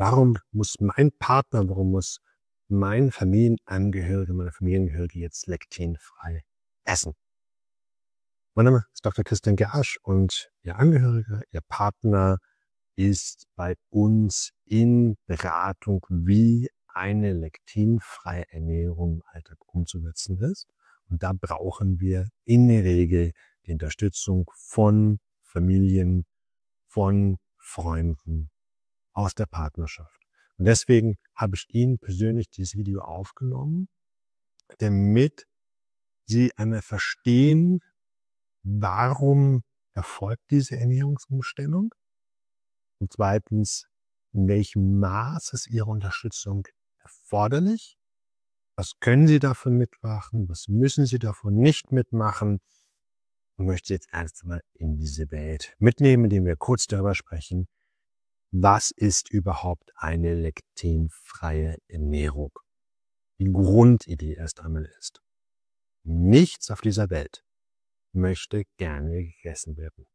Warum muss mein Partner, warum muss mein Familienangehörige, meine Familienangehörige jetzt lektinfrei essen? Mein Name ist Dr. Christian Gersch und Ihr Angehöriger, Ihr Partner ist bei uns in Beratung, wie eine lektinfreie Ernährung im Alltag umzusetzen ist. Und da brauchen wir in der Regel die Unterstützung von Familien, von Freunden, aus der Partnerschaft. Und deswegen habe ich Ihnen persönlich dieses Video aufgenommen, damit Sie einmal verstehen, warum erfolgt diese Ernährungsumstellung und zweitens, in welchem Maß ist Ihre Unterstützung erforderlich? Was können Sie davon mitmachen? Was müssen Sie davon nicht mitmachen? Ich möchte jetzt erstmal in diese Welt mitnehmen, indem wir kurz darüber sprechen, was ist überhaupt eine lektinfreie Ernährung? Die Grundidee erst einmal ist, nichts auf dieser Welt möchte gerne gegessen werden.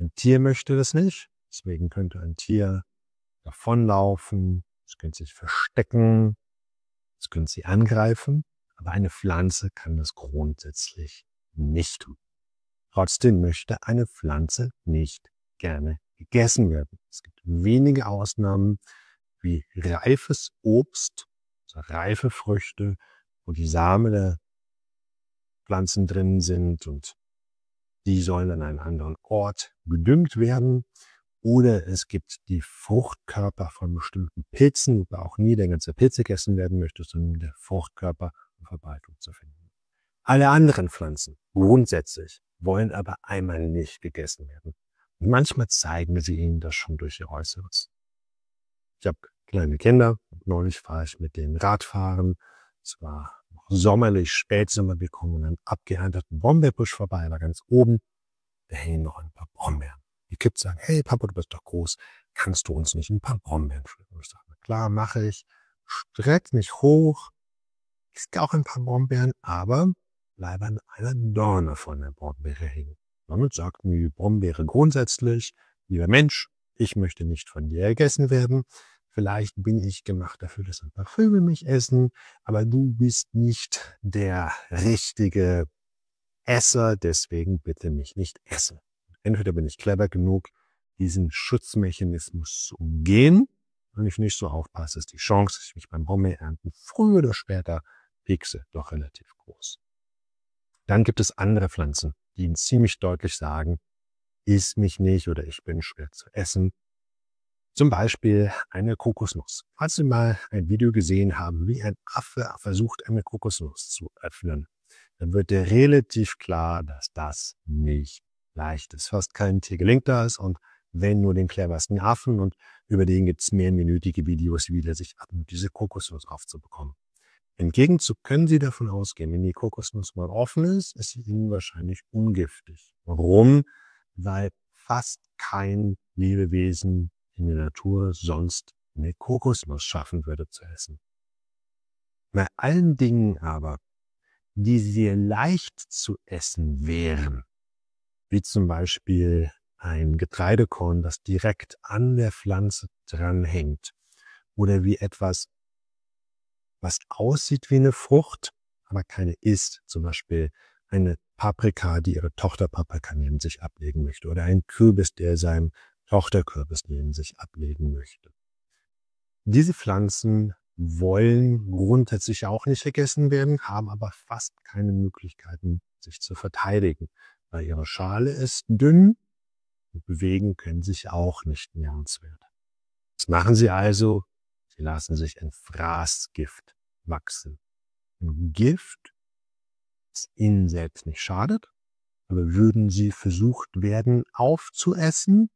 Ein Tier möchte das nicht, deswegen könnte ein Tier davonlaufen, es könnte sich verstecken, es könnte sie angreifen, aber eine Pflanze kann das grundsätzlich nicht tun. Trotzdem möchte eine Pflanze nicht gerne gegessen werden. Es gibt wenige Ausnahmen wie reifes Obst, also reife Früchte, wo die Samen der Pflanzen drin sind und die sollen an einem anderen Ort gedüngt werden. Oder es gibt die Fruchtkörper von bestimmten Pilzen, wobei auch nie der ganze Pilz gegessen werden möchte, sondern der Fruchtkörper und Verbreitung zu finden. Alle anderen Pflanzen grundsätzlich wollen aber einmal nicht gegessen werden. Manchmal zeigen sie ihnen das schon durch ihr Äußeres. Ich habe kleine Kinder. Neulich fahre ich mit denen Radfahren. Es war sommerlich, Spätsommer. Wir kommen an einem abgeernteten Brombeerbusch vorbei, da ganz oben. Da hängen noch ein paar Brombeeren. Die Kids sagen, hey Papa, du bist doch groß. Kannst du uns nicht ein paar Brombeeren pflücken? Ich sage, klar, mache ich. Streck mich hoch. Ist auch ein paar Brombeeren, aber an einer Dorne von der Brombeere hängen und ne, sagten, die Brombeere grundsätzlich, lieber Mensch, ich möchte nicht von dir gegessen werden. Vielleicht bin ich gemacht dafür, dass ein paar Vögel mich essen, aber du bist nicht der richtige Esser, deswegen bitte mich nicht essen. Entweder bin ich clever genug, diesen Schutzmechanismus zu umgehen, wenn ich nicht so aufpasse, ist die Chance, dass ich mich beim ernten, früher oder später piekse, doch relativ groß. Dann gibt es andere Pflanzen, die Ihnen ziemlich deutlich sagen, iss mich nicht oder ich bin schwer zu essen. Zum Beispiel eine Kokosnuss. Falls Sie mal ein Video gesehen haben, wie ein Affe versucht, eine Kokosnuss zu öffnen, dann wird dir relativ klar, dass das nicht leicht ist. Fast kein Tier gelingt das und wenn nur den cleversten Affen und über den gibt es mehrminütige Videos, wie der sich ab, diese Kokosnuss aufzubekommen. Im können Sie davon ausgehen, wenn die Kokosnuss mal offen ist, ist sie Ihnen wahrscheinlich ungiftig. Warum? Weil fast kein Lebewesen in der Natur sonst eine Kokosnuss schaffen würde zu essen. Bei allen Dingen aber, die sehr leicht zu essen wären, wie zum Beispiel ein Getreidekorn, das direkt an der Pflanze dranhängt, oder wie etwas, was aussieht wie eine Frucht, aber keine ist. Zum Beispiel eine Paprika, die ihre Tochterpaprika neben sich ablegen möchte oder ein Kürbis, der seinem Tochterkürbis neben sich ablegen möchte. Diese Pflanzen wollen grundsätzlich auch nicht vergessen werden, haben aber fast keine Möglichkeiten, sich zu verteidigen, weil ihre Schale ist dünn und bewegen können sich auch nicht nennenswert. Was machen sie also? Sie lassen sich in Fraßgift wachsen. Ein Gift, das ihnen selbst nicht schadet, aber würden sie versucht werden aufzuessen,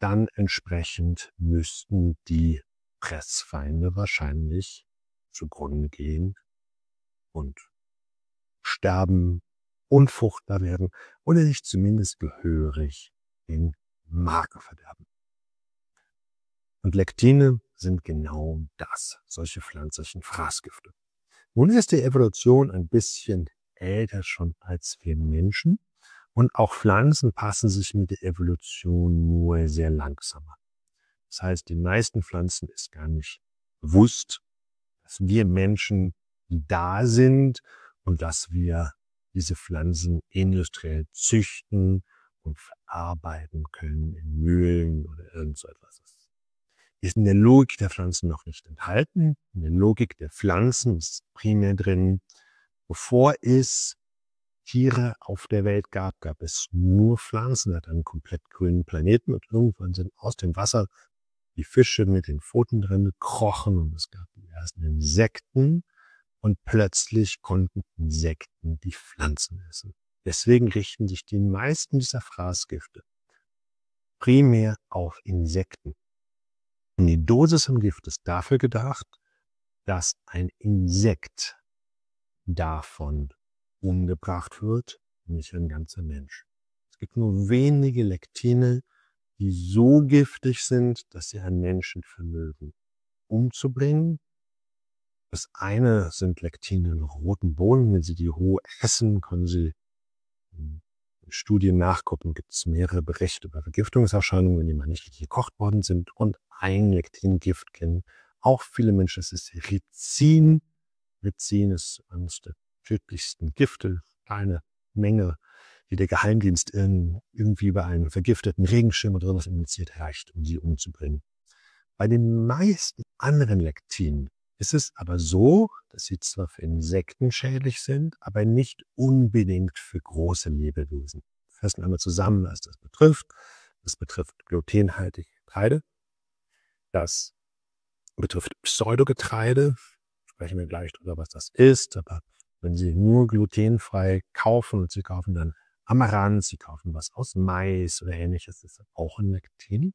dann entsprechend müssten die Pressfeinde wahrscheinlich zugrunde gehen und sterben, unfruchtbar werden oder sich zumindest gehörig den Marke verderben. Und Lektine sind genau das, solche pflanzlichen Fraßgifte. Nun ist die Evolution ein bisschen älter schon als wir Menschen und auch Pflanzen passen sich mit der Evolution nur sehr langsam an. Das heißt, den meisten Pflanzen ist gar nicht bewusst, dass wir Menschen da sind und dass wir diese Pflanzen industriell züchten und verarbeiten können in Mühlen oder irgend so etwas ist in der Logik der Pflanzen noch nicht enthalten. In der Logik der Pflanzen ist primär drin, bevor es Tiere auf der Welt gab, gab es nur Pflanzen, hat einen komplett grünen Planeten und irgendwann sind aus dem Wasser die Fische mit den Pfoten drin gekrochen und es gab die ersten Insekten und plötzlich konnten Insekten die Pflanzen essen. Deswegen richten sich die meisten dieser Fraßgifte primär auf Insekten. Und die Dosis im Gift ist dafür gedacht, dass ein Insekt davon umgebracht wird, nicht ein ganzer Mensch. Es gibt nur wenige Lektine, die so giftig sind, dass sie einen Menschen vermögen umzubringen. Das eine sind Lektine in roten Bohnen. Wenn Sie die roh essen, können Sie Studien nachgucken, gibt es mehrere Berichte über Vergiftungserscheinungen, wenn die mal nicht gekocht worden sind. Und ein Lektingift kennen auch viele Menschen. Das ist Rizin. Rizin ist eines der tödlichsten Gifte, Eine Menge, die der Geheimdienst in, irgendwie bei einem vergifteten Regenschirm oder sowas initiiert reicht, um sie umzubringen. Bei den meisten anderen Lektinen ist es aber so, dass sie zwar für Insekten schädlich sind, aber nicht unbedingt für große Lebewesen. Wir einmal zusammen, was das betrifft. Das betrifft glutenhaltige Getreide. Das betrifft Pseudogetreide. Sprechen wir gleich darüber, was das ist. Aber wenn Sie nur glutenfrei kaufen und Sie kaufen dann Amaranth, Sie kaufen was aus Mais oder ähnliches, ist das auch ein Lektin.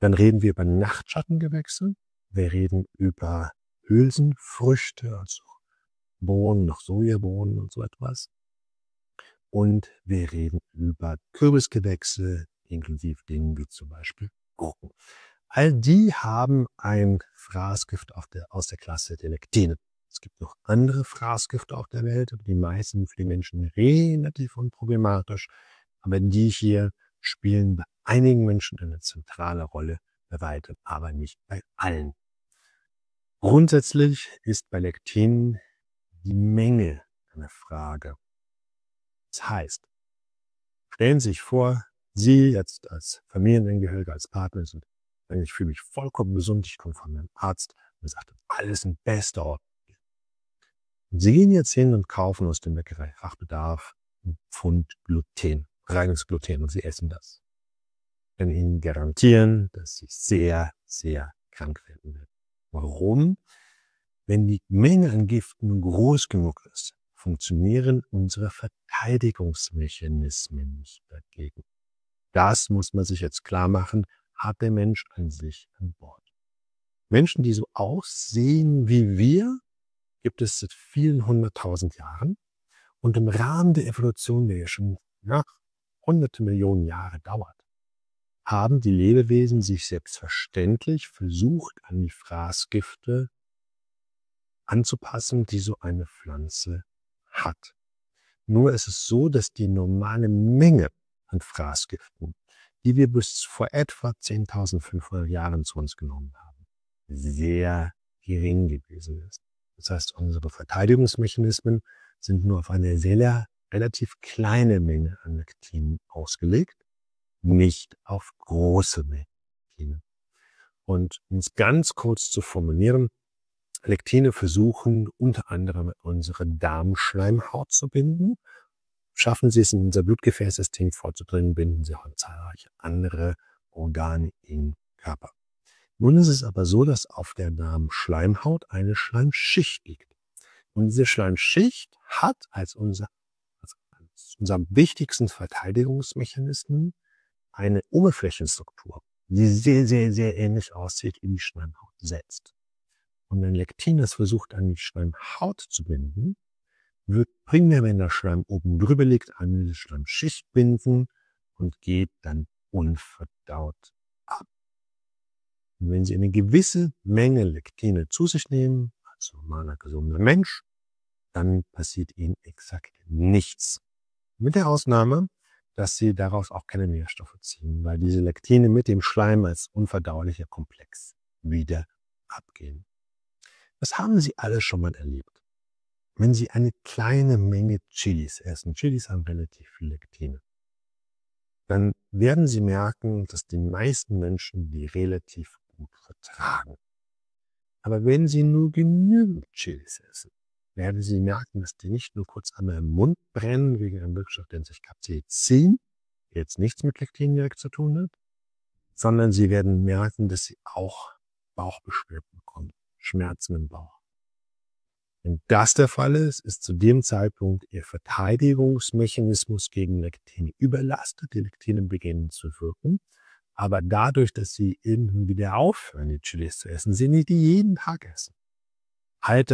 Dann reden wir über Nachtschattengewächse. Wir reden über Hülsenfrüchte, also Bohnen, noch Sojabohnen und so etwas. Und wir reden über Kürbisgewächse, inklusive Dingen wie zum Beispiel Gurken. All die haben ein Fraßgift der, aus der Klasse der Lektine. Es gibt noch andere Fraßgifte auf der Welt, aber die meisten für die Menschen relativ unproblematisch. Aber die hier spielen bei einigen Menschen eine zentrale Rolle, bei weitem aber nicht bei allen. Grundsätzlich ist bei Lektin die Menge eine Frage. Das heißt, stellen Sie sich vor, Sie jetzt als Familienangehörige, als Partner sind, ich fühle mich vollkommen gesund, ich komme von einem Arzt und sagt, alles in bester Ordnung. Und Sie gehen jetzt hin und kaufen aus dem Bäckerei, Fachbedarf einen Pfund Gluten, reines Gluten und Sie essen das. Ich kann Ihnen garantieren, dass Sie sehr, sehr krank werden werden. Warum? Wenn die Menge an Giften groß genug ist, funktionieren unsere Verteidigungsmechanismen nicht dagegen. Das muss man sich jetzt klar machen, hat der Mensch an sich an Bord. Menschen, die so aussehen wie wir, gibt es seit vielen hunderttausend Jahren. Und im Rahmen der Evolution, der ja schon ja, hunderte Millionen Jahre dauert, haben die Lebewesen sich selbstverständlich versucht, an die Fraßgifte anzupassen, die so eine Pflanze hat. Nur ist es so, dass die normale Menge an Fraßgiften, die wir bis vor etwa 10.500 Jahren zu uns genommen haben, sehr gering gewesen ist. Das heißt, unsere Verteidigungsmechanismen sind nur auf eine sehr relativ kleine Menge an Lektinen ausgelegt nicht auf große Lektine. Und um es ganz kurz zu formulieren, Lektine versuchen unter anderem unsere Darmschleimhaut zu binden. Schaffen sie es in unser Blutgefäßsystem vorzudringen, binden sie auch an zahlreiche andere Organe im Körper. Nun ist es aber so, dass auf der Darmschleimhaut eine Schleimschicht liegt. Und diese Schleimschicht hat als unser, als unser wichtigsten Verteidigungsmechanismus eine Oberflächenstruktur, die sehr, sehr, sehr ähnlich aussieht, in die Schleimhaut setzt. Und ein Lektin das versucht, an die Schleimhaut zu binden, wird primär, wenn der Schleim oben drüber liegt, an die Schleimschicht binden und geht dann unverdaut ab. Und wenn Sie eine gewisse Menge Lektine zu sich nehmen, als normaler gesunder Mensch, dann passiert Ihnen exakt nichts. Mit der Ausnahme, dass sie daraus auch keine Nährstoffe ziehen, weil diese Lektine mit dem Schleim als unverdaulicher Komplex wieder abgehen. Das haben Sie alle schon mal erlebt. Wenn Sie eine kleine Menge Chilis essen, Chilis haben relativ viel Lektine, dann werden Sie merken, dass die meisten Menschen die relativ gut vertragen. Aber wenn Sie nur genügend Chilis essen, werden Sie merken, dass die nicht nur kurz einmal im Mund brennen wegen einem Wirkstoff, der sich Capsaicin jetzt nichts mit Lektin direkt zu tun hat, sondern Sie werden merken, dass Sie auch Bauchbeschwerden bekommen, Schmerzen im Bauch. Wenn das der Fall ist, ist zu dem Zeitpunkt Ihr Verteidigungsmechanismus gegen Lektine überlastet. Die Lektine beginnen zu wirken. Aber dadurch, dass Sie irgendwann wieder aufhören, die Chilis zu essen, sind die jeden Tag essen.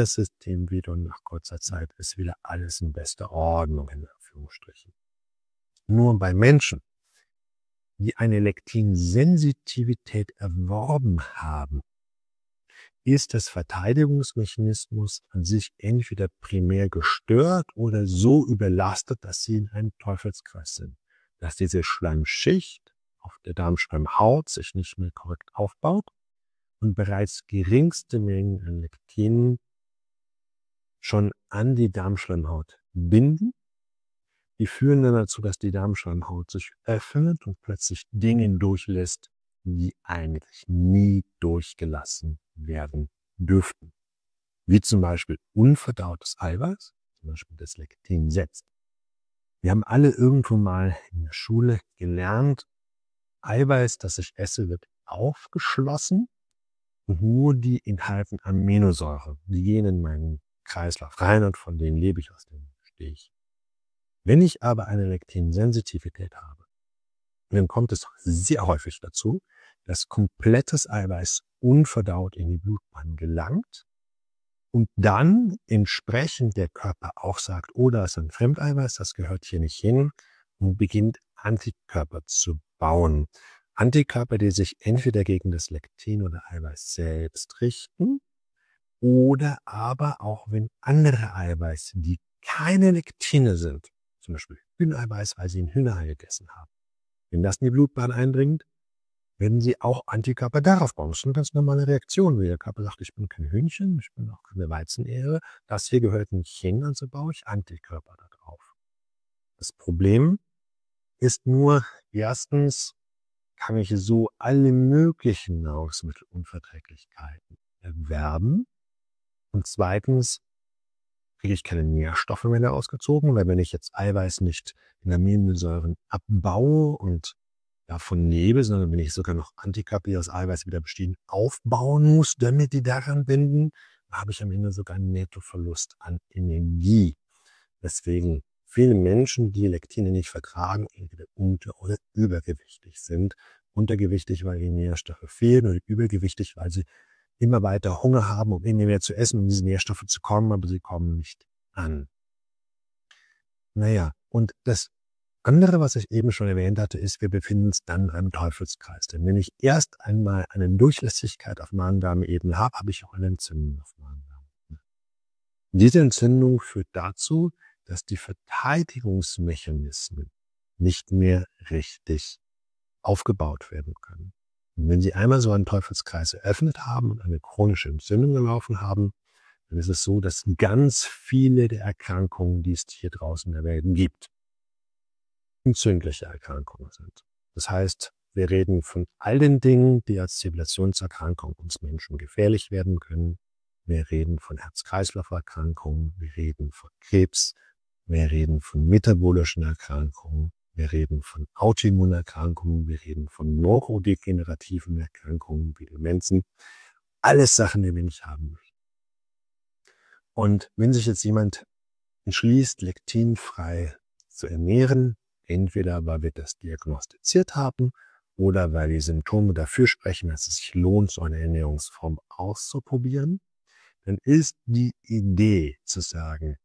System wieder und nach kurzer Zeit ist wieder alles in bester Ordnung, in Anführungsstrichen. Nur bei Menschen, die eine Lektinsensitivität erworben haben, ist das Verteidigungsmechanismus an sich entweder primär gestört oder so überlastet, dass sie in einem Teufelskreis sind, dass diese Schleimschicht auf der Darmschleimhaut sich nicht mehr korrekt aufbaut und bereits geringste Mengen an Lektinen schon an die Darmschleimhaut binden. Die führen dann dazu, dass die Darmschleimhaut sich öffnet und plötzlich Dinge durchlässt, die eigentlich nie durchgelassen werden dürften. Wie zum Beispiel unverdautes Eiweiß, zum Beispiel das Lektin setzt. Wir haben alle irgendwo mal in der Schule gelernt, Eiweiß, das ich esse, wird aufgeschlossen nur die enthalten Aminosäure. Die gehen in meinen Kreislauf rein und von denen lebe ich, aus dem Stich. Wenn ich aber eine Lektinsensitivität habe, dann kommt es sehr häufig dazu, dass komplettes Eiweiß unverdaut in die Blutbahn gelangt und dann entsprechend der Körper auch sagt, oh, da ist ein Fremdeiweiß, das gehört hier nicht hin und beginnt Antikörper zu bauen. Antikörper, die sich entweder gegen das Lektin oder Eiweiß selbst richten oder aber auch wenn andere Eiweiß, die keine Lektine sind, zum Beispiel Hühneiweiß, weil sie ein Hühnerei gegessen haben, wenn das in die Blutbahn eindringt, werden sie auch Antikörper darauf bauen. Das ist eine ganz normale Reaktion, wie der Körper sagt, ich bin kein Hühnchen, ich bin auch keine Weizenehre, das hier gehört nicht hin, also baue ich Antikörper darauf. Das Problem ist nur erstens, kann ich so alle möglichen Nahrungsmittelunverträglichkeiten erwerben. Und zweitens kriege ich keine Nährstoffe mehr da ausgezogen, weil wenn ich jetzt Eiweiß nicht in Aminosäuren abbaue und davon lebe, sondern wenn ich sogar noch Antikörper, die aus Eiweiß wieder bestehen, aufbauen muss, damit die daran binden, habe ich am Ende sogar einen Nettoverlust an Energie. Deswegen viele Menschen, die Lektine nicht vertragen, unter- oder übergewichtig sind. Untergewichtig, weil ihnen Nährstoffe fehlen oder übergewichtig, weil sie immer weiter Hunger haben, um immer mehr zu essen, um diese Nährstoffe zu kommen, aber sie kommen nicht an. Naja, und das andere, was ich eben schon erwähnt hatte, ist, wir befinden uns dann in einem Teufelskreis. Denn wenn ich erst einmal eine Durchlässigkeit auf Magen-Darm-Ebene habe, habe ich auch eine Entzündung auf Magen-Darm. Diese Entzündung führt dazu, dass die Verteidigungsmechanismen nicht mehr richtig aufgebaut werden können. Und wenn Sie einmal so einen Teufelskreis eröffnet haben und eine chronische Entzündung gelaufen haben, dann ist es so, dass ganz viele der Erkrankungen, die es hier draußen in der Welt gibt, entzündliche Erkrankungen sind. Das heißt, wir reden von all den Dingen, die als Zivilisationserkrankung uns Menschen gefährlich werden können. Wir reden von Herz-Kreislauf-Erkrankungen, wir reden von Krebs, wir reden von metabolischen Erkrankungen. Wir reden von Autoimmunerkrankungen. Wir reden von neurodegenerativen Erkrankungen wie Demenzen. Alles Sachen, die wir nicht haben möchten. Und wenn sich jetzt jemand entschließt, lektinfrei zu ernähren, entweder weil wir das diagnostiziert haben oder weil die Symptome dafür sprechen, dass es sich lohnt, so eine Ernährungsform auszuprobieren, dann ist die Idee zu sagen,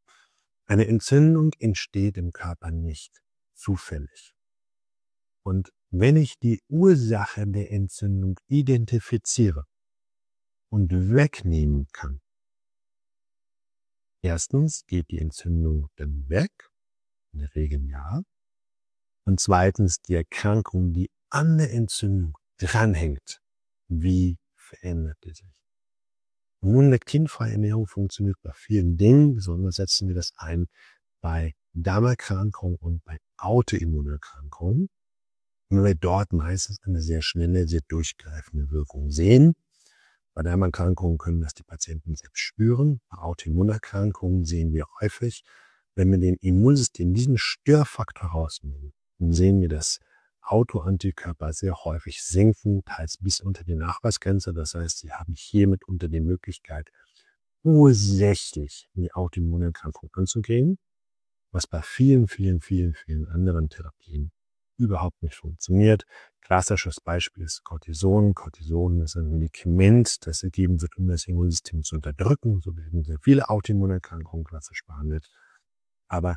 eine Entzündung entsteht im Körper nicht zufällig. Und wenn ich die Ursache der Entzündung identifiziere und wegnehmen kann, erstens geht die Entzündung dann weg, in der Regel ja, und zweitens die Erkrankung, die an der Entzündung dranhängt, wie verändert die sich? Nun, eine Ernährung funktioniert bei vielen Dingen, besonders setzen wir das ein bei Darmerkrankungen und bei Autoimmunerkrankungen, wenn wir dort meistens eine sehr schnelle, sehr durchgreifende Wirkung sehen. Bei Darmerkrankungen können das die Patienten selbst spüren. Bei Autoimmunerkrankungen sehen wir häufig, wenn wir den Immunsystem diesen Störfaktor rausnehmen, dann sehen wir, das Autoantikörper sehr häufig sinken, teils bis unter die Nachweisgrenze. Das heißt, sie haben hiermit unter die Möglichkeit, ursächlich die Autoimmunerkrankung anzugehen, was bei vielen, vielen, vielen, vielen anderen Therapien überhaupt nicht funktioniert. Klassisches Beispiel ist Cortison. Cortison ist ein Medikament, das ergeben wird, um das Immunsystem zu unterdrücken. So werden sehr viele Autoimmunerkrankungen klassisch behandelt. Aber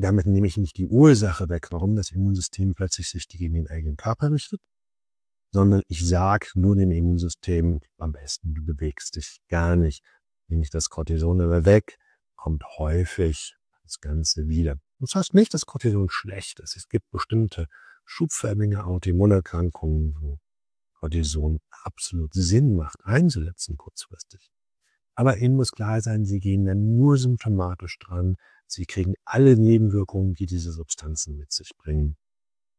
damit nehme ich nicht die Ursache weg, warum das Immunsystem plötzlich sich gegen den eigenen Körper richtet, sondern ich sage nur dem Immunsystem, am besten du bewegst dich gar nicht. Nehme ich das Cortison aber weg, kommt häufig das Ganze wieder. Das heißt nicht, dass Cortison schlecht ist. Es gibt bestimmte schubförmige Autoimmunerkrankungen, wo Cortison absolut Sinn macht, einzusetzen kurzfristig. Aber Ihnen muss klar sein, Sie gehen dann nur symptomatisch dran, Sie kriegen alle Nebenwirkungen, die diese Substanzen mit sich bringen.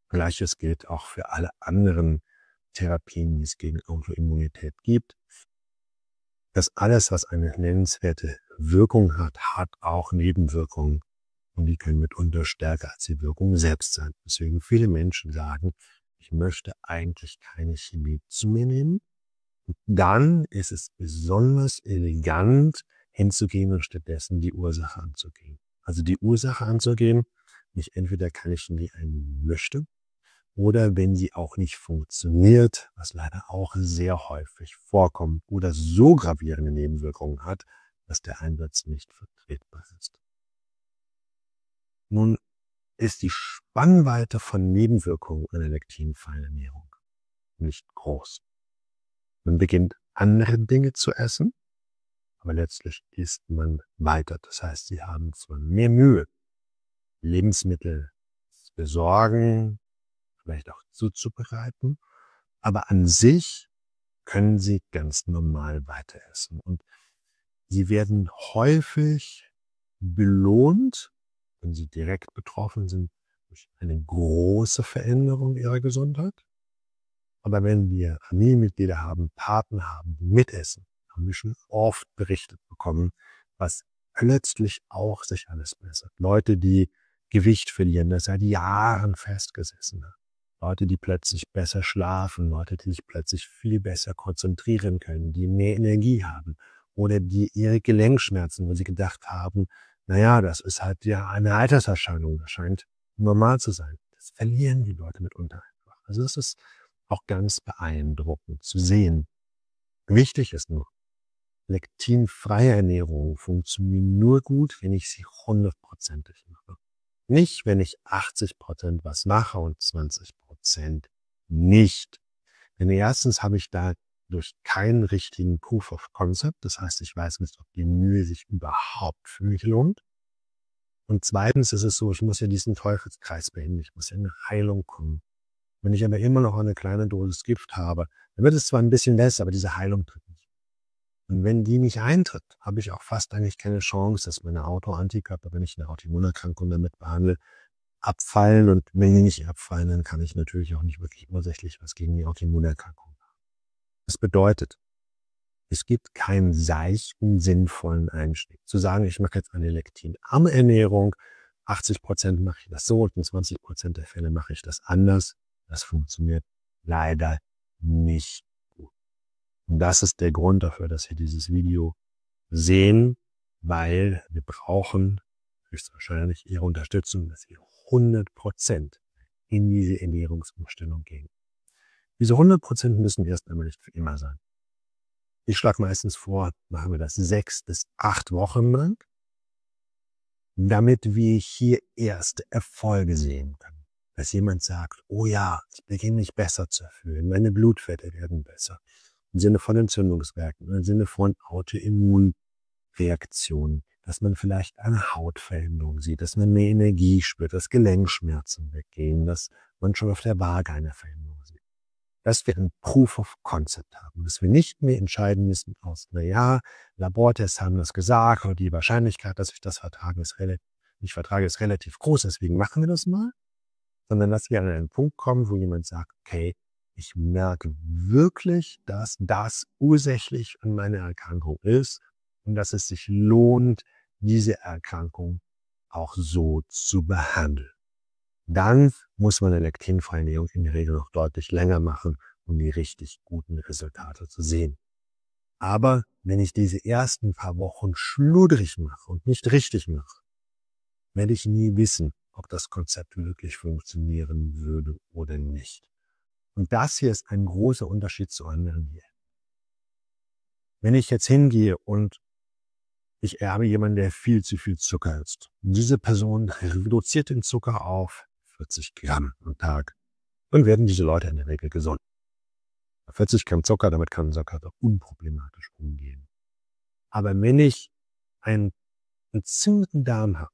Gleiches gilt auch für alle anderen Therapien, die es gegen Autoimmunität gibt. Das alles, was eine nennenswerte Wirkung hat, hat auch Nebenwirkungen. Und die können mitunter stärker als die Wirkung selbst sein. Deswegen viele Menschen sagen, ich möchte eigentlich keine Chemie zu mir nehmen. Und dann ist es besonders elegant, hinzugehen und stattdessen die Ursache anzugehen. Also die Ursache anzugehen, nicht entweder kann ich die einen möchte oder wenn sie auch nicht funktioniert, was leider auch sehr häufig vorkommt oder so gravierende Nebenwirkungen hat, dass der Einsatz nicht vertretbar ist. Nun ist die Spannweite von Nebenwirkungen einer lektinfreien Ernährung nicht groß. Man beginnt andere Dinge zu essen, aber letztlich isst man weiter. Das heißt, sie haben zwar mehr Mühe, Lebensmittel zu besorgen, vielleicht auch zuzubereiten, aber an sich können sie ganz normal weiter essen. Und sie werden häufig belohnt, wenn sie direkt betroffen sind, durch eine große Veränderung ihrer Gesundheit. Aber wenn wir Familienmitglieder haben, Paten haben, mitessen, Commission oft berichtet bekommen, was plötzlich auch sich alles bessert. Leute, die Gewicht verlieren, das seit Jahren festgesessen hat. Ne? Leute, die plötzlich besser schlafen, Leute, die sich plötzlich viel besser konzentrieren können, die mehr Energie haben oder die ihre Gelenkschmerzen, wo sie gedacht haben, naja, das ist halt ja eine Alterserscheinung, das scheint normal zu sein. Das verlieren die Leute mitunter einfach. Also es ist auch ganz beeindruckend zu sehen. Wichtig ist nur, Lektinfreie Ernährung funktioniert nur gut, wenn ich sie hundertprozentig mache. Nicht, wenn ich 80% Prozent was mache und 20% Prozent nicht. Denn erstens habe ich da durch keinen richtigen Proof of Concept. Das heißt, ich weiß nicht, ob die Mühe sich überhaupt für mich lohnt. Und zweitens ist es so, ich muss ja diesen Teufelskreis beenden. Ich muss ja in eine Heilung kommen. Wenn ich aber immer noch eine kleine Dosis Gift habe, dann wird es zwar ein bisschen besser, aber diese Heilung tritt und wenn die nicht eintritt, habe ich auch fast eigentlich keine Chance, dass meine Autoantikörper, wenn ich eine Autoimmunerkrankung damit behandle, abfallen. Und wenn die nicht abfallen, dann kann ich natürlich auch nicht wirklich ursächlich was gegen die Autoimmunerkrankung machen. Das bedeutet, es gibt keinen seichten, sinnvollen Einstieg. Zu sagen, ich mache jetzt eine lektinarme Ernährung, 80 Prozent mache ich das so und in 20 Prozent der Fälle mache ich das anders, das funktioniert leider nicht. Und das ist der Grund dafür, dass Sie dieses Video sehen, weil wir brauchen höchstwahrscheinlich Ihre Unterstützung, dass wir 100 Prozent in diese Ernährungsumstellung gehen. Diese 100 Prozent müssen erst einmal nicht für immer sein. Ich schlage meistens vor, machen wir das sechs bis acht Wochen lang, damit wir hier erste Erfolge sehen können. Dass jemand sagt, oh ja, ich beginne mich besser zu fühlen, meine Blutfette werden besser, im Sinne von Entzündungswerken oder ne, im Sinne von Autoimmunreaktionen, dass man vielleicht eine Hautveränderung sieht, dass man mehr Energie spürt, dass Gelenkschmerzen weggehen, dass man schon auf der Waage eine Veränderung sieht. Dass wir ein Proof of Concept haben, dass wir nicht mehr entscheiden müssen aus, na ja, Labortests haben das gesagt oder die Wahrscheinlichkeit, dass ich das vertragen ist relativ, nicht vertrage, ist relativ groß, deswegen machen wir das mal, sondern dass wir an einen Punkt kommen, wo jemand sagt, okay, ich merke wirklich, dass das ursächlich an meiner Erkrankung ist und dass es sich lohnt, diese Erkrankung auch so zu behandeln. Dann muss man eine lektinfreie Ernährung in der Regel noch deutlich länger machen, um die richtig guten Resultate zu sehen. Aber wenn ich diese ersten paar Wochen schludrig mache und nicht richtig mache, werde ich nie wissen, ob das Konzept wirklich funktionieren würde oder nicht. Und das hier ist ein großer Unterschied zu anderen hier. Wenn ich jetzt hingehe und ich erbe jemanden, der viel zu viel Zucker isst. Und diese Person reduziert den Zucker auf 40 Gramm am Tag. Dann werden diese Leute in der Regel gesund. 40 Gramm Zucker, damit kann ein Zucker unproblematisch umgehen. Aber wenn ich einen entzündeten Darm habe,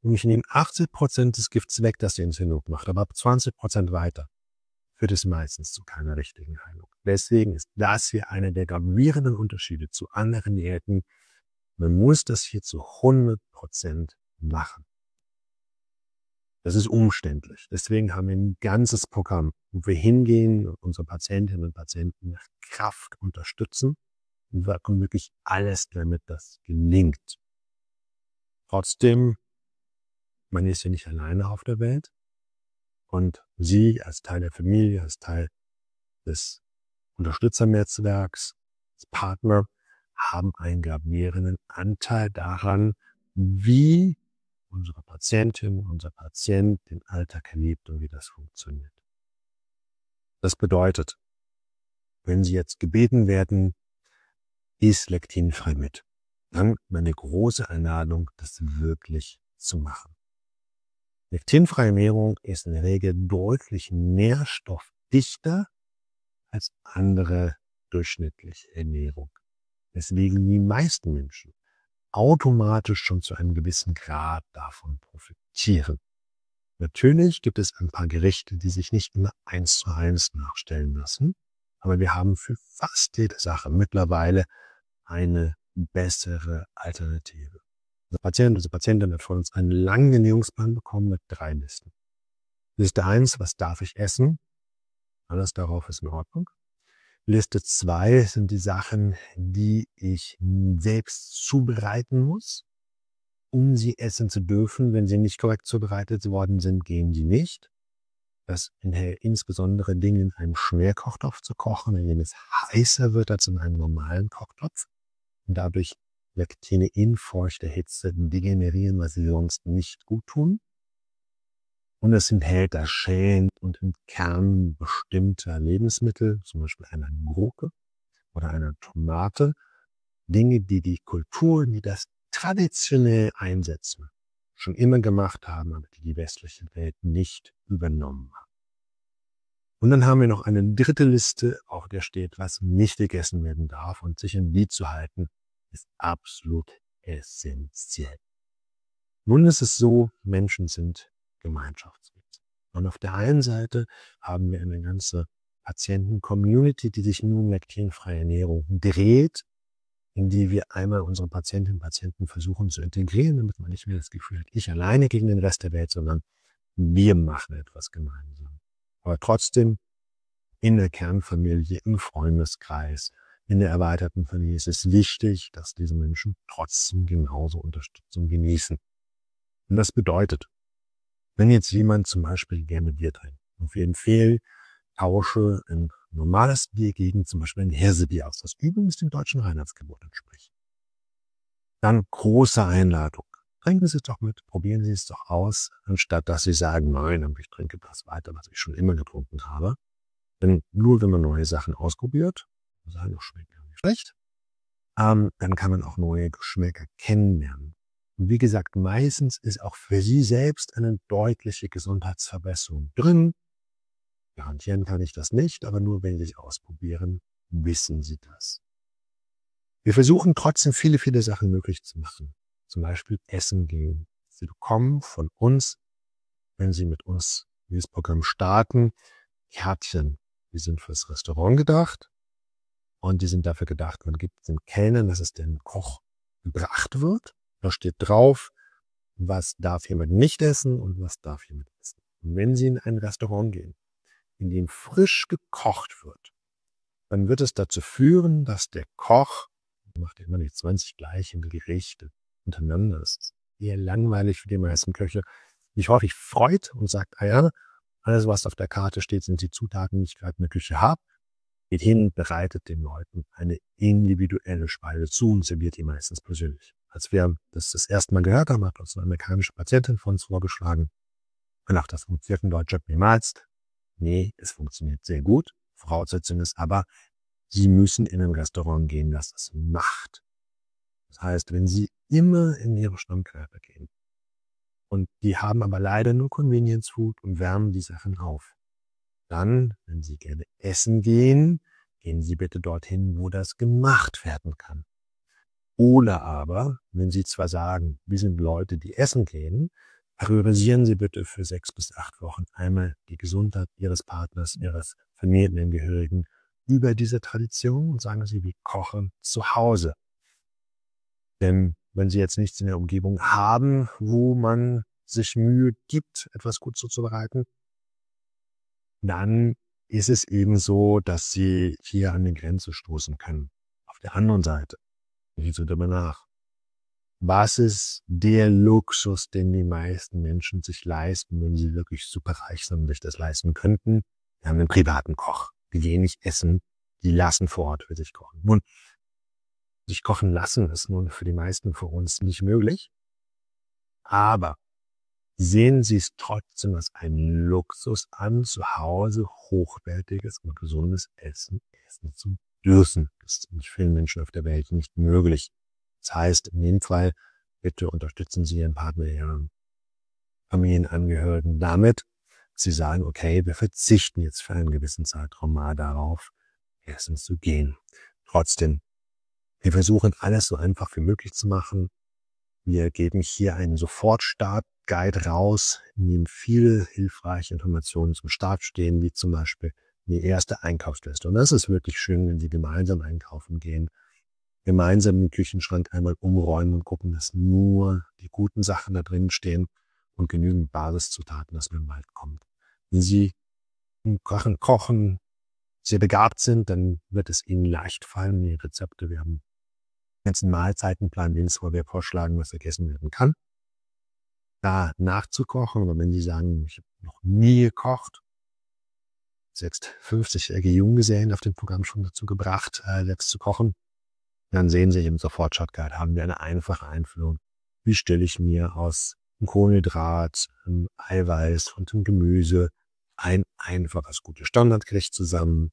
und ich nehme 80 des Gifts weg, das die Entzündung macht, aber 20 weiter, führt es meistens zu keiner richtigen Heilung. Deswegen ist das hier einer der gravierenden Unterschiede zu anderen Diäten. Man muss das hier zu 100% machen. Das ist umständlich. Deswegen haben wir ein ganzes Programm, wo wir hingehen und unsere Patientinnen und Patienten nach Kraft unterstützen und wirken wirklich alles, damit das gelingt. Trotzdem, man ist ja nicht alleine auf der Welt und Sie als Teil der Familie, als Teil des Unterstützernetzwerks, als Partner, haben einen gravierenden Anteil daran, wie unsere Patientin, unser Patient den Alltag erlebt und wie das funktioniert. Das bedeutet, wenn Sie jetzt gebeten werden, ist lektinfrei mit. Dann meine große Einladung, das wirklich zu machen. Eine zinnfreie Mehrung ist in der Regel deutlich nährstoffdichter als andere durchschnittliche Ernährung. Deswegen die meisten Menschen automatisch schon zu einem gewissen Grad davon profitieren. Natürlich gibt es ein paar Gerichte, die sich nicht immer eins zu eins nachstellen lassen, aber wir haben für fast jede Sache mittlerweile eine bessere Alternative unser Patient, unsere Patientin hat von uns einen langen Genehmigungsplan bekommen mit drei Listen. Liste eins: was darf ich essen? Alles darauf ist in Ordnung. Liste zwei sind die Sachen, die ich selbst zubereiten muss. Um sie essen zu dürfen, wenn sie nicht korrekt zubereitet worden sind, gehen sie nicht. Das enthält insbesondere Dinge in einem Schwerkochtopf zu kochen, in dem es heißer wird als in einem normalen Kochtopf. Und dadurch Lektine in feuchter Hitze degenerieren, weil sie sonst nicht gut tun. Und es enthält das Schälen und im Kern bestimmter Lebensmittel, zum Beispiel einer Gurke oder einer Tomate, Dinge, die die Kulturen, die das traditionell einsetzen, schon immer gemacht haben, aber die die westliche Welt nicht übernommen hat. Und dann haben wir noch eine dritte Liste, auf der steht, was nicht gegessen werden darf und sich in Lied zu halten, ist absolut essentiell. Nun ist es so, Menschen sind Gemeinschaftswesen. Und auf der einen Seite haben wir eine ganze Patienten-Community, die sich nun um laktinfreie Ernährung dreht, in die wir einmal unsere Patientinnen und Patienten versuchen zu integrieren, damit man nicht mehr das Gefühl hat, ich alleine gegen den Rest der Welt, sondern wir machen etwas gemeinsam. Aber trotzdem in der Kernfamilie, im Freundeskreis, in der erweiterten Familie ist es wichtig, dass diese Menschen trotzdem genauso Unterstützung genießen. Und das bedeutet, wenn jetzt jemand zum Beispiel gerne Bier trinkt und wir empfehlen, tausche ein normales Bier gegen zum Beispiel ein Hirsebier aus, das übrigens dem deutschen Reinheitsgebot entspricht. Dann große Einladung. Trinken Sie es doch mit, probieren Sie es doch aus, anstatt dass Sie sagen, nein, ich trinke das weiter, was ich schon immer getrunken habe. Denn nur wenn man neue Sachen ausprobiert, also Hanfschmecken nicht schlecht. Ähm, dann kann man auch neue Geschmäcker kennenlernen. Und wie gesagt, meistens ist auch für Sie selbst eine deutliche Gesundheitsverbesserung drin. Garantieren kann ich das nicht, aber nur wenn Sie es ausprobieren, wissen Sie das. Wir versuchen trotzdem viele, viele Sachen möglich zu machen. Zum Beispiel Essen gehen. Sie bekommen von uns, wenn Sie mit uns dieses Programm starten, Kärtchen. Die sind fürs Restaurant gedacht. Und die sind dafür gedacht. Man gibt den Kellnern, dass es den Koch gebracht wird. Da steht drauf, was darf jemand nicht essen und was darf jemand essen. Und wenn Sie in ein Restaurant gehen, in dem frisch gekocht wird, dann wird es dazu führen, dass der Koch, macht immer nicht 20 gleiche Gerichte untereinander, das ist eher langweilig für die meisten Köche, sich häufig freut und sagt, ah ja, alles was auf der Karte steht, sind die Zutaten, die ich gerade in der Küche habe geht hin, bereitet den Leuten eine individuelle Speise zu und serviert die meistens persönlich. Als wir das das erste Mal gehört haben, hat uns eine amerikanische Patientin von uns vorgeschlagen. Und auch das funktioniert in Deutschland niemals. Nee, es funktioniert sehr gut. Voraussetzung ist aber, Sie müssen in ein Restaurant gehen, das es macht. Das heißt, wenn Sie immer in Ihre Stammkörper gehen, und die haben aber leider nur Convenience Food und wärmen die Sachen auf dann, wenn Sie gerne essen gehen, gehen Sie bitte dorthin, wo das gemacht werden kann. Oder aber, wenn Sie zwar sagen, wir sind Leute, die essen gehen, priorisieren Sie bitte für sechs bis acht Wochen einmal die Gesundheit Ihres Partners, Ihres Gehörigen über diese Tradition und sagen Sie, wir kochen zu Hause. Denn wenn Sie jetzt nichts in der Umgebung haben, wo man sich Mühe gibt, etwas gut zuzubereiten, dann ist es eben so, dass sie hier an die Grenze stoßen können. Auf der anderen Seite, ich so darüber nach, was ist der Luxus, den die meisten Menschen sich leisten, wenn sie wirklich super reich sind und sich das leisten könnten? Wir haben einen privaten Koch. Die wenig essen, die lassen vor Ort für sich kochen. Nun, sich kochen lassen ist nun für die meisten von uns nicht möglich. Aber sehen Sie es trotzdem als einen Luxus an, zu Hause hochwertiges und gesundes Essen essen zu dürfen. Das ist in vielen Menschen auf der Welt nicht möglich. Das heißt, in dem Fall, bitte unterstützen Sie Ihren Partner, Ihren Familienangehörigen damit, Sie sagen, okay, wir verzichten jetzt für einen gewissen Zeitraum mal darauf, essen zu gehen. Trotzdem, wir versuchen alles so einfach wie möglich zu machen, wir geben hier einen Sofortstart-Guide raus, in dem viele hilfreiche Informationen zum Start stehen, wie zum Beispiel die erste Einkaufsliste. Und das ist wirklich schön, wenn Sie gemeinsam einkaufen gehen, gemeinsam den Küchenschrank einmal umräumen und gucken, dass nur die guten Sachen da drin stehen und genügend Basiszutaten dass man bald kommt. Wenn Sie im kochen, kochen, sehr begabt sind, dann wird es Ihnen leicht fallen, die Rezepte. Wir haben ganzen Mahlzeitenplan, den es vorher vorschlagen, was vergessen werden kann. Da nachzukochen, aber wenn Sie sagen, ich habe noch nie gekocht, selbst 50-jährige Junggesellen auf dem Programm schon dazu gebracht, äh, selbst zu kochen, dann sehen Sie eben sofort Shotcut, haben wir eine einfache Einführung. Wie stelle ich mir aus einem Kohlenhydrat, einem ähm, Eiweiß und einem Gemüse ein einfaches, gutes Standardgericht zusammen?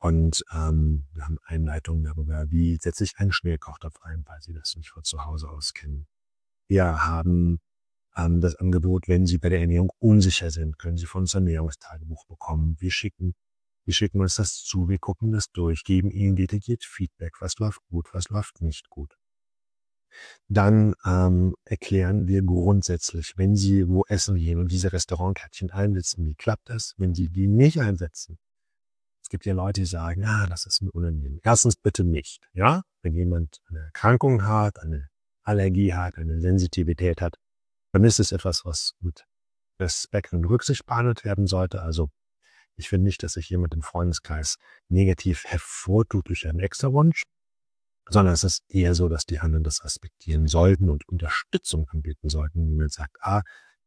Und ähm, wir haben Einleitungen darüber, wie setze ich einen Schnellkochtopf ein, weil sie das nicht von zu Hause aus kennen. Wir haben ähm, das Angebot, wenn Sie bei der Ernährung unsicher sind, können Sie von uns Ernährungstagebuch bekommen. Wir schicken, wir schicken uns das zu, wir gucken das durch, geben Ihnen detailliert Feedback, was läuft gut, was läuft nicht gut. Dann ähm, erklären wir grundsätzlich, wenn Sie wo essen gehen und diese Restaurantkärtchen einsetzen, wie klappt das? Wenn Sie die nicht einsetzen, es gibt ja Leute, die sagen, ah, das ist mir unangenehm. Erstens bitte nicht. Ja, wenn jemand eine Erkrankung hat, eine Allergie hat, eine Sensitivität hat, dann ist es etwas, was mit Respekt und Rücksicht behandelt werden sollte. Also ich finde nicht, dass sich jemand im Freundeskreis negativ hervortut durch einen Extrawunsch, sondern es ist eher so, dass die anderen das respektieren sollten und Unterstützung anbieten sollten. Wenn jemand sagt, ah,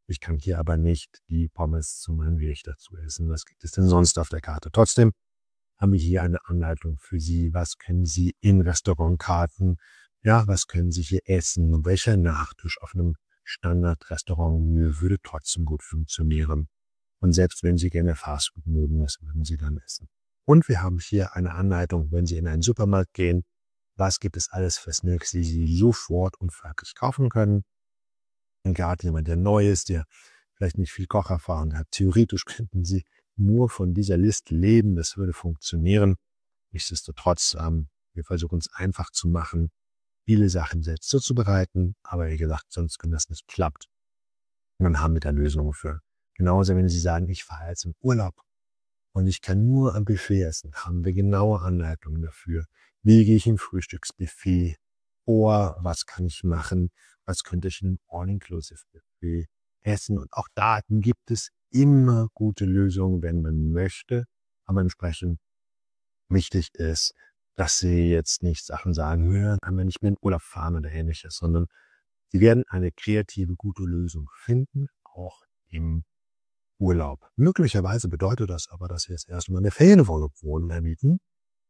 ich kann hier aber nicht die Pommes zu meinem Gericht dazu essen. Was gibt es denn sonst auf der Karte? Trotzdem haben wir hier eine Anleitung für Sie. Was können Sie in Restaurantkarten? Ja, was können Sie hier essen? Welcher Nachtisch auf einem Standardrestaurant würde trotzdem gut funktionieren? Und selbst wenn Sie gerne Fastfood mögen, was würden Sie dann essen? Und wir haben hier eine Anleitung, wenn Sie in einen Supermarkt gehen, was gibt es alles für Snacks, die Sie sofort und fertig kaufen können? Gerade jemand, der neu ist, der vielleicht nicht viel Kocherfahrung hat, theoretisch könnten Sie nur von dieser List leben. Das würde funktionieren. Nichtsdestotrotz, ähm, wir versuchen es einfach zu machen, viele Sachen selbst zuzubereiten. Aber wie gesagt, sonst, können das nicht klappt, dann haben wir da Lösungen für. Genauso, wenn Sie sagen, ich fahre jetzt im Urlaub und ich kann nur am Buffet essen, haben wir genaue Anleitungen dafür. Wie gehe ich im Frühstücksbuffet? Oder was kann ich machen? Was könnte ich im All-Inclusive-Buffet essen? Und auch Daten gibt es immer gute Lösungen, wenn man möchte. Aber entsprechend wichtig ist, dass sie jetzt nicht Sachen sagen, ja, haben wir nicht mit Urlaub fahren oder ähnliches, sondern sie werden eine kreative, gute Lösung finden, auch im Urlaub. Möglicherweise bedeutet das aber, dass sie jetzt erstmal eine Ferienwohnung ermieten.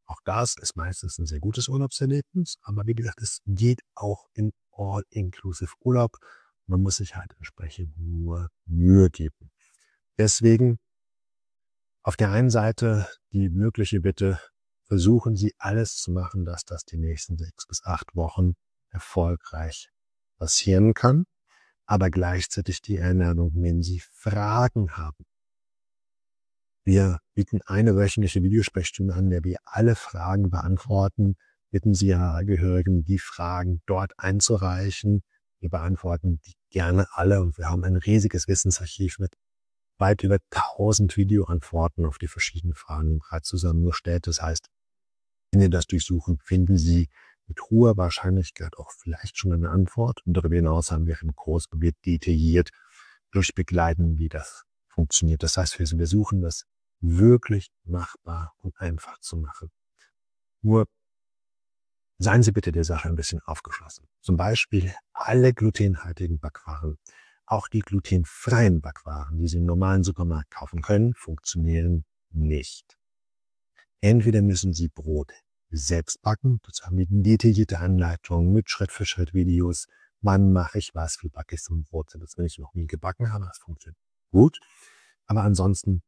Auch das ist meistens ein sehr gutes Urlaubserlebnis, aber wie gesagt, es geht auch in All-Inclusive Urlaub. Man muss sich halt entsprechend nur Mühe geben. Deswegen auf der einen Seite die mögliche Bitte, versuchen Sie alles zu machen, dass das die nächsten sechs bis acht Wochen erfolgreich passieren kann. Aber gleichzeitig die Erinnerung, wenn Sie Fragen haben. Wir bieten eine wöchentliche Videosprechstunde an, der wir alle Fragen beantworten. Bitten Sie Ihre Gehörigen, die Fragen dort einzureichen. Wir beantworten die gerne alle und wir haben ein riesiges Wissensarchiv mit weit über 1000 Videoantworten auf die verschiedenen Fragen im Rat zusammengestellt. Das heißt, wenn ihr das durchsuchen, finden Sie mit hoher Wahrscheinlichkeit auch vielleicht schon eine Antwort. Und darüber hinaus haben wir im Kurs, wo wir detailliert durchbegleiten, wie das funktioniert. Das heißt, wir suchen das wirklich machbar und einfach zu machen. Nur seien Sie bitte der Sache ein bisschen aufgeschlossen. Zum Beispiel alle glutenhaltigen Backwaren auch die glutenfreien Backwaren, die Sie im normalen Supermarkt kaufen können, funktionieren nicht. Entweder müssen Sie Brot selbst backen, dazu haben wir detaillierte Anleitungen mit Schritt für Schritt Videos, wann mache ich was, wie backe ich so ein Brot, selbst wenn ich noch nie gebacken habe, das funktioniert gut. Aber ansonsten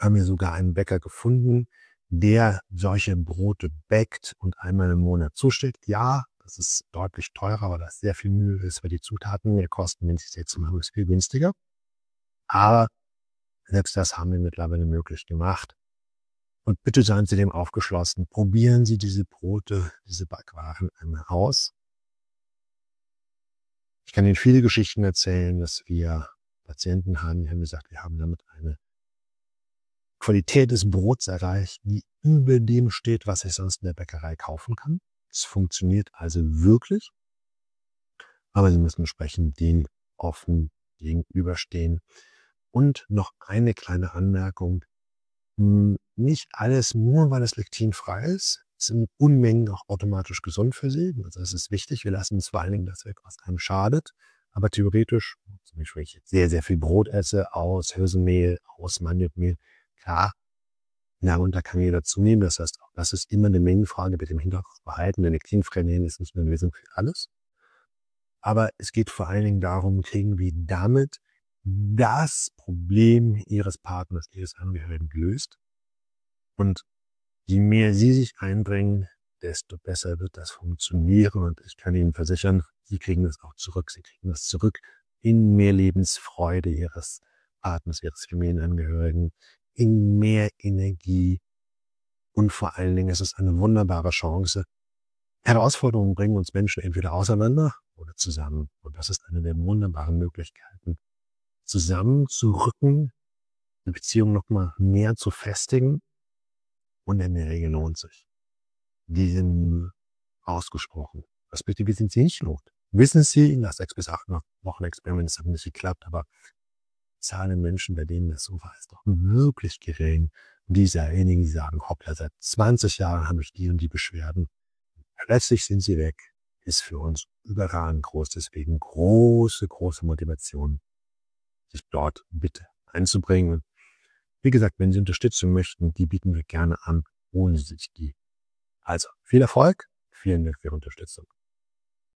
haben wir sogar einen Bäcker gefunden, der solche Brote backt und einmal im Monat zustellt. Ja, das ist deutlich teurer, weil das sehr viel Mühe ist, weil die Zutaten mehr kosten, wenn sie es jetzt machen, ist viel günstiger. Aber selbst das haben wir mittlerweile möglich gemacht. Und bitte seien Sie dem aufgeschlossen. Probieren Sie diese Brote, diese Backwaren einmal aus. Ich kann Ihnen viele Geschichten erzählen, dass wir Patienten haben, die haben gesagt, wir haben damit eine Qualität des Brots erreicht, die über dem steht, was ich sonst in der Bäckerei kaufen kann. Es funktioniert also wirklich, aber Sie müssen entsprechend den offen gegenüberstehen. Und noch eine kleine Anmerkung. Hm, nicht alles, nur weil es lektinfrei ist, ist in Unmengen auch automatisch gesund für Sie. Also das ist wichtig. Wir lassen es vor allen Dingen dass weg, was einem schadet. Aber theoretisch, zum Beispiel, wenn ich sehr, sehr viel Brot esse aus Hirsenmehl, aus Mandelmehl, klar, und da kann jeder zunehmen. Das heißt, auch das ist immer eine Mengenfrage mit dem Hinterkopf behalten, denn eine Klingfremdin ist nicht eine Lösung für alles. Aber es geht vor allen Dingen darum, kriegen wir damit das Problem ihres Partners, ihres Angehörigen gelöst. Und je mehr sie sich einbringen, desto besser wird das funktionieren. Und ich kann Ihnen versichern, Sie kriegen das auch zurück. Sie kriegen das zurück in mehr Lebensfreude Ihres Partners, Ihres Familienangehörigen, in mehr Energie und vor allen Dingen ist es eine wunderbare Chance. Herausforderungen bringen uns Menschen entweder auseinander oder zusammen. Und das ist eine der wunderbaren Möglichkeiten, zusammenzurücken, eine Beziehung nochmal mehr zu festigen. Und in der Regel lohnt sich. Die sind ausgesprochen. Was Respektive sind sie nicht lohnt. Wissen Sie, nach sechs bis acht Wochen Experiments haben nicht geklappt, aber zahlen Menschen, bei denen das Sofa ist doch wirklich gering. Und diesejenigen, die sagen, hoppla, seit 20 Jahren habe ich die und die Beschwerden. Plötzlich sind sie weg. Ist für uns überragend groß. Deswegen große, große Motivation, sich dort bitte einzubringen. Wie gesagt, wenn Sie Unterstützung möchten, die bieten wir gerne an. Holen Sie sich die. Also viel Erfolg. Vielen Dank für Ihre Unterstützung.